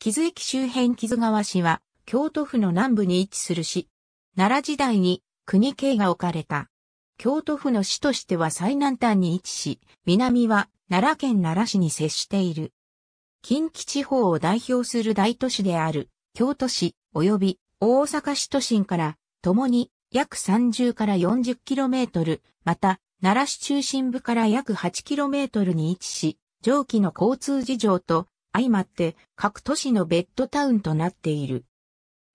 木津駅周辺木津川市は、京都府の南部に位置する市。奈良時代に国系が置かれた。京都府の市としては最南端に位置し、南は奈良県奈良市に接している。近畿地方を代表する大都市である、京都市及び大阪市都心から、共に約30から4 0トル、また、奈良市中心部から約8トルに位置し、上記の交通事情と相まって各都市のベッドタウンとなっている。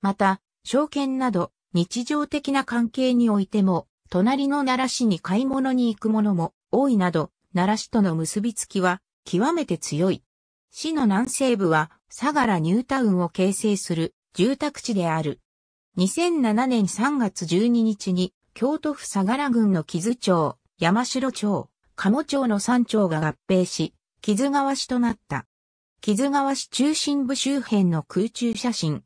また、証券など日常的な関係においても、隣の奈良市に買い物に行く者も多いなど、奈良市との結びつきは極めて強い。市の南西部は相良ニュータウンを形成する住宅地である。2007年3月12日に京都府相良郡の木津町、山城町、鴨町の3町が合併し、木津川市となった。木津川市中心部周辺の空中写真。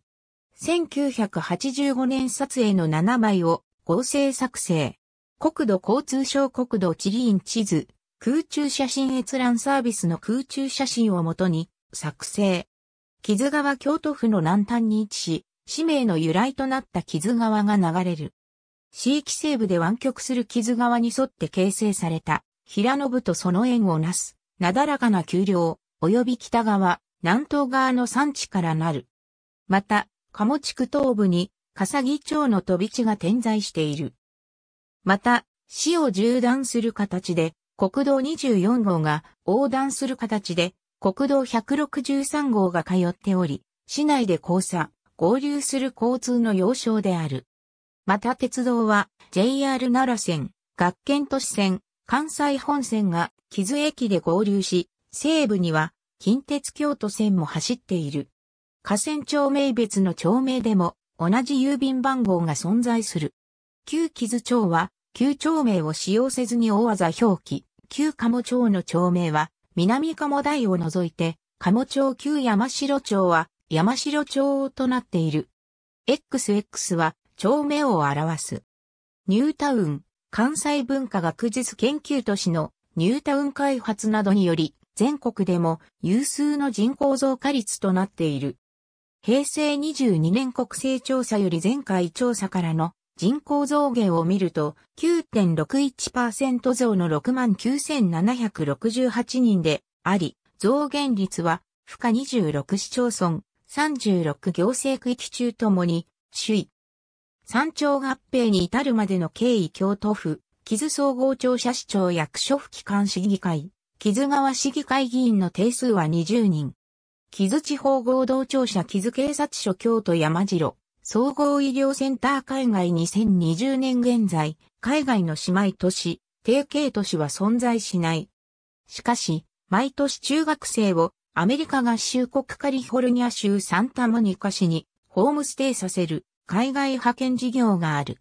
1985年撮影の7枚を合成作成。国土交通省国土地理院地図、空中写真閲覧サービスの空中写真をもとに作成。木津川京都府の南端に位置し、氏名の由来となった木津川が流れる。地域西部で湾曲する木津川に沿って形成された、平野部とその縁をなす、なだらかな丘陵、及び北側、南東側の山地からなる。また、鴨地区東部に、笠木町の飛び地が点在している。また、市を縦断する形で、国道24号が横断する形で、国道163号が通っており、市内で交差、合流する交通の要衝である。また鉄道は JR 奈良線、学研都市線、関西本線が木津駅で合流し、西部には近鉄京都線も走っている。河川町名別の町名でも同じ郵便番号が存在する。旧木津町は旧町名を使用せずに大技表記。旧鴨町の町名は南鴨台を除いて、鴨町旧山城町は山城町となっている。XX は町名を表す。ニュータウン、関西文化学術研究都市のニュータウン開発などにより、全国でも有数の人口増加率となっている。平成22年国勢調査より前回調査からの人口増減を見ると9.61%増の69,768人であり、増減率は負荷26市町村、36行政区域中ともに首位。山頂合併に至るまでの経緯京都府、木津総合庁舎市長役所府機関市議会、木津川市議会議員の定数は20人。木津地方合同庁舎木津警察署京都山城、総合医療センター海外2020年現在、海外の姉妹都市、定型都市は存在しない。しかし、毎年中学生をアメリカ合衆国カリフォルニア州サンタモニカ市にホームステイさせる海外派遣事業がある。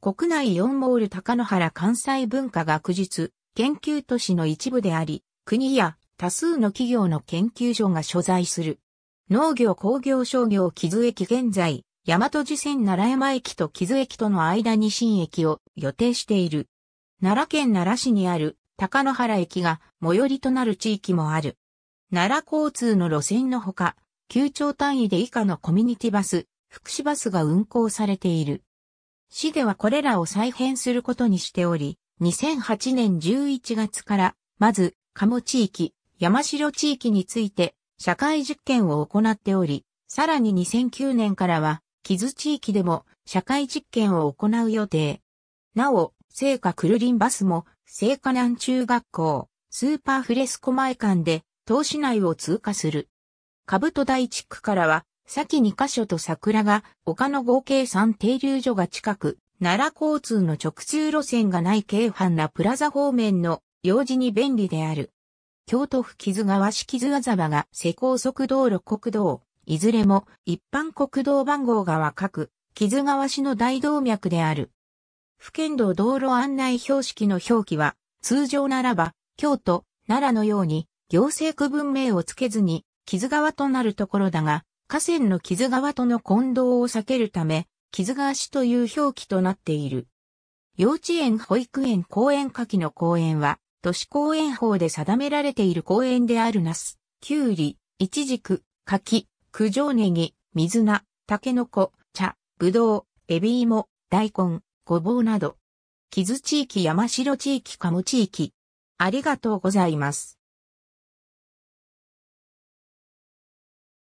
国内4モール高野原関西文化学術研究都市の一部であり、国や多数の企業の研究所が所在する。農業工業商業木津駅現在、大和寺線奈良山駅と木津駅との間に新駅を予定している。奈良県奈良市にある高野原駅が最寄りとなる地域もある。奈良交通の路線のほか、9町単位で以下のコミュニティバス、福祉バスが運行されている。市ではこれらを再編することにしており、2008年11月から、まず、鴨地域、山城地域について、社会実験を行っており、さらに2009年からは、木津地域でも、社会実験を行う予定。なお、聖火クルリンバスも、聖火南中学校、スーパーフレスコ前館で、東市内を通過する。兜台地区からは、先2カ所と桜が、丘の合計3停留所が近く、奈良交通の直通路線がない京阪なプラザ方面の用事に便利である。京都府木津川市木津麻沢が施工速道路国道、いずれも一般国道番号が若く、木津川市の大動脈である。府県道道路案内標識の表記は、通常ならば、京都、奈良のように、行政区分名をつけずに、木津川となるところだが、河川の木津川との混同を避けるため、傷川市という表記となっている。幼稚園、保育園、公園下記の公園は、都市公園法で定められている公園であるナス、キュウリ、イチジク、柿、九条ネギ、水菜、タケノコ、茶、ブドウ、エビ芋、大根、ごぼうなど。木津地域、山城地域、鴨地域。ありがとうございます。